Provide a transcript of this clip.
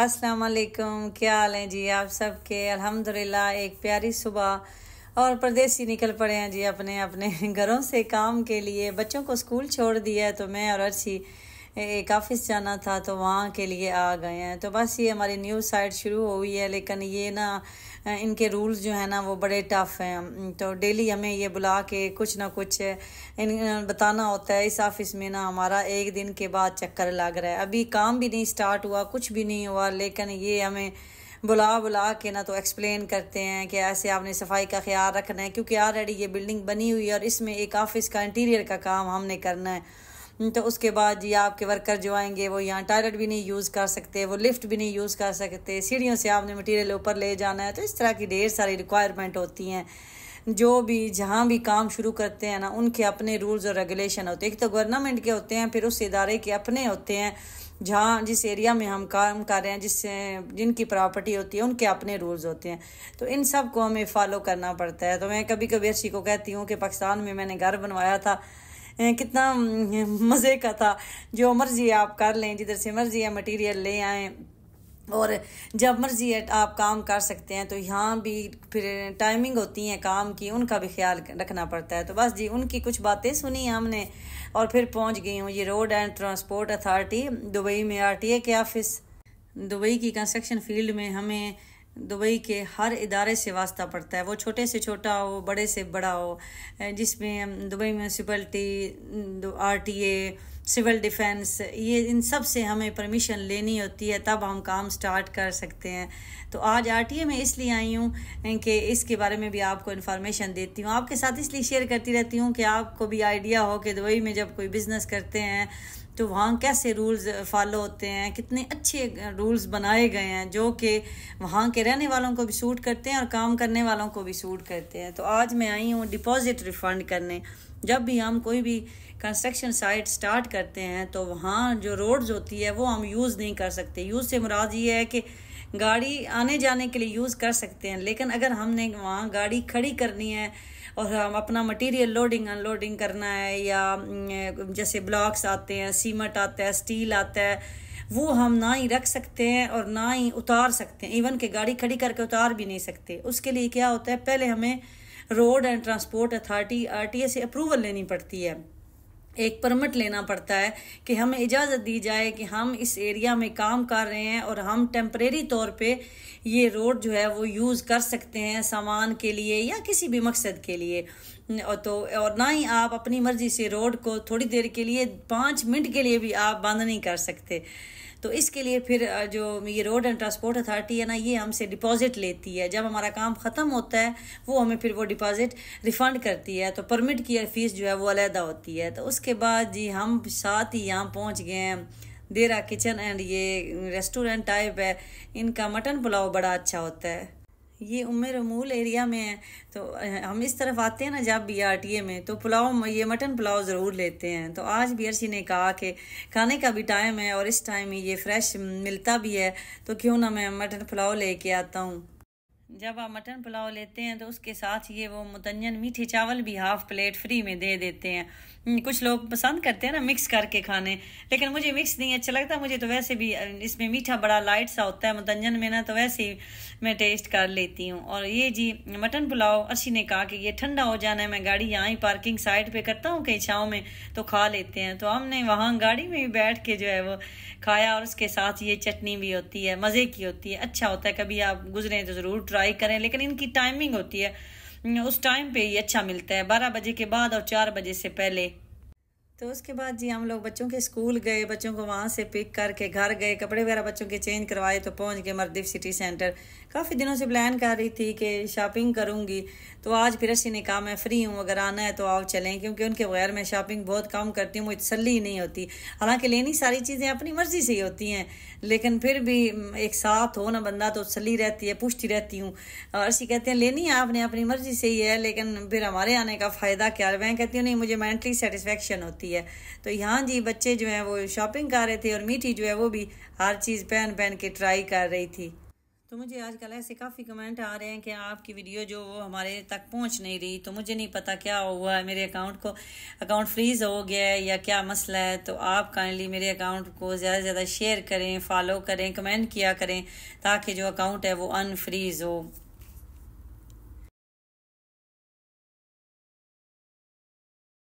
असलकम क्या हाल हैं जी आप सबके अलहमदिल्ला एक प्यारी सुबह और परदेसी निकल पड़े हैं जी अपने अपने घरों से काम के लिए बच्चों को स्कूल छोड़ दिया है तो मैं और अर्शी एक ऑफिस जाना था तो वहाँ के लिए आ गए हैं तो बस ये हमारी न्यू साइट शुरू हो हुई है लेकिन ये ना इनके रूल्स जो है ना वो बड़े टफ़ हैं तो डेली हमें ये बुला के कुछ ना कुछ इन बताना होता है इस ऑफिस में ना हमारा एक दिन के बाद चक्कर लग रहा है अभी काम भी नहीं स्टार्ट हुआ कुछ भी नहीं हुआ लेकिन ये हमें बुला बुला के ना तो एक्सप्लेन करते हैं कि ऐसे आपने सफाई का ख्याल रखना है क्योंकि ऑलरेडी ये बिल्डिंग बनी हुई है और इसमें एक ऑफिस का इंटीरियर का काम हमने करना है तो उसके बाद ये आपके वर्कर जो आएंगे वो यहाँ टॉयलेट भी नहीं यूज़ कर सकते वो लिफ्ट भी नहीं यूज़ कर सकते सीढ़ियों से आपने मटेरियल ऊपर ले जाना है तो इस तरह की ढेर सारी रिक्वायरमेंट होती हैं जो भी जहाँ भी काम शुरू करते हैं ना उनके अपने रूल्स और रेगुलेशन होते हैं एक तो गवर्नमेंट के होते हैं फिर उस इदारे के अपने होते हैं जहाँ जिस एरिया में हम काम कर रहे हैं जिस जिनकी प्रॉपर्टी होती है उनके अपने रूल्स होते हैं तो इन सब को हमें फॉलो करना पड़ता है तो मैं कभी कभी अर्शी को कहती हूँ कि पाकिस्तान में मैंने घर बनवाया था कितना मज़े का था जो मर्ज़ी आप कर लें जिधर से मर्ज़ी है मटेरियल ले आएँ और जब मर्ज़ी आप काम कर सकते हैं तो यहाँ भी फिर टाइमिंग होती है काम की उनका भी ख्याल रखना पड़ता है तो बस जी उनकी कुछ बातें सुनी हमने और फिर पहुँच गई हूँ ये road and transport authority Dubai में ए के ऑफिस दुबई की कंस्ट्रक्शन फील्ड में हमें दुबई के हर इदारे से वास्ता पड़ता है वो छोटे से छोटा हो बड़े से बड़ा हो जिसमें Dubai municipality R T A civil defence ये इन सब से हमें परमिशन लेनी होती है तब हम काम स्टार्ट कर सकते हैं तो आज आरटीए में इसलिए आई हूँ कि इसके बारे में भी आपको इन्फॉर्मेशन देती हूँ आपके साथ इसलिए शेयर करती रहती हूँ कि आपको भी आइडिया हो कि दुबई में जब कोई बिज़नेस करते हैं तो वहाँ कैसे रूल्स फॉलो होते हैं कितने अच्छे रूल्स बनाए गए हैं जो कि वहाँ के रहने वालों को भी सूट करते हैं और काम करने वालों को भी सूट करते हैं तो आज मैं आई हूँ डिपॉजिट रिफंड करने जब भी हम कोई भी कंस्ट्रक्शन साइट स्टार्ट करते हैं तो वहाँ जो रोड्स होती है वो हम यूज़ नहीं कर सकते यूज़ से मुराद ये है कि गाड़ी आने जाने के लिए यूज़ कर सकते हैं लेकिन अगर हमने वहाँ गाड़ी खड़ी करनी है और हम अपना मटेरियल लोडिंग अनलोडिंग करना है या जैसे ब्लॉक्स आते हैं सीमेंट आता है स्टील आता है वो हम ना ही रख सकते हैं और ना ही उतार सकते हैं इवन कि गाड़ी खड़ी करके उतार भी नहीं सकते उसके लिए क्या होता है पहले हमें road and transport authority RTA से अप्रूवल लेनी पड़ती है एक परमिट लेना पड़ता है कि हमें इजाज़त दी जाए कि हम इस एरिया में काम कर रहे हैं और हम टेम्परेरी तौर पे ये रोड जो है वो यूज़ कर सकते हैं सामान के लिए या किसी भी मकसद के लिए और तो और ना ही आप अपनी मर्ज़ी से रोड को थोड़ी देर के लिए पाँच मिनट के लिए भी आप बंद नहीं कर सकते तो इसके लिए फिर जो ये रोड एंड ट्रांसपोर्ट अथॉरिटी है ना ये हमसे डिपॉजिट लेती है जब हमारा काम ख़त्म होता है वो हमें फिर वो डिपॉजिट रिफ़ंड करती है तो परमिट की फ़ीस जो है वो अलहदा होती है तो उसके बाद जी हम साथ ही यहाँ पहुँच गए हैं देरा किचन एंड ये रेस्टोरेंट टाइप है इनका मटन पुलाव बड़ा अच्छा होता है ये उमर अमूल एरिया में है तो हम इस तरफ आते हैं ना जब बी आर टी ए में तो पुलाव ये मटन पुलाव ज़रूर लेते हैं तो आज बी आर सी ने कहा कि खाने का भी टाइम है और इस टाइम ये फ्रेश मिलता भी है तो क्यों ना मैं मटन पुलाव लेके आता हूँ जब आप मटन पुलाव लेते हैं तो उसके साथ ये वो मुतन मीठे चावल भी हाफ प्लेट फ्री में दे देते हैं हम्म, कुछ लोग पसंद करते हैं ना मिक्स करके खाने लेकिन मुझे मिक्स नहीं अच्छा लगता मुझे तो वैसे भी इसमें मीठा बड़ा लाइट सा होता है मुतंजन में ना तो वैसे ही मैं टेस्ट कर लेती हूँ और ये जी मटन पुलाव अर्शी ने कहा कि ये ठंडा हो जाना है मैं गाड़ी यहाँ ही पार्किंग साइड पर करता हूँ कहीं छाँव में तो खा लेते हैं तो हमने वहाँ गाड़ी में भी बैठ के जो है वो खाया और उसके साथ ये चटनी भी होती है मज़े की होती है अच्छा होता है कभी आप गुजरें तो ज़रूर ट्राई ट्राई करें लेकिन इनकी टाइमिंग होती है उस टाइम पे ही अच्छा मिलता है बारह बजे के बाद और चार बजे से पहले तो उसके बाद जी हम लोग बच्चों के स्कूल गए बच्चों को वहाँ से पिक करके घर गए कपड़े वगैरह बच्चों के चेंज करवाए तो पहुँच गए मरदीप सिटी सेंटर काफ़ी दिनों से प्लान कर रही थी कि शॉपिंग करूँगी तो आज फिर अच्छी ने कहा मैं फ़्री हूँ अगर आना है तो आओ चलें क्योंकि उनके बगैर मैं शॉपिंग बहुत कम करती हूँ मुझे तसली नहीं होती हालाँकि लेनी सारी चीज़ें अपनी मर्ज़ी से ही होती हैं लेकिन फिर भी एक साथ हो ना बंदा तो तसली रहती है पूछती रहती हूँ और ऐसी कहते हैं लेनी है आपने अपनी मर्ज़ी से ही है लेकिन फिर हमारे आने का फ़ायदा क्या है वह कहती हूँ नहीं मुझे मैंटली सेटिस्फेक्शन होती है रही है तो यहाँ जी बच्चे जो हैं वो शॉपिंग कर रहे थे और मीठी जो है वो भी हर चीज़ पहन पहन के ट्राई कर रही थी तो मुझे आजकल ऐसे काफ़ी कमेंट आ रहे हैं कि आपकी वीडियो जो वो हमारे तक पहुंच नहीं रही तो मुझे नहीं पता क्या हुआ है मेरे अकाउंट को अकाउंट फ्रीज़ हो गया है या क्या मसला है तो आप काइंडली मेरे अकाउंट को ज़्यादा से ज़्यादा शेयर करें फॉलो करें कमेंट किया करें ताकि जो अकाउंट है वो अनफ्रीज़ हो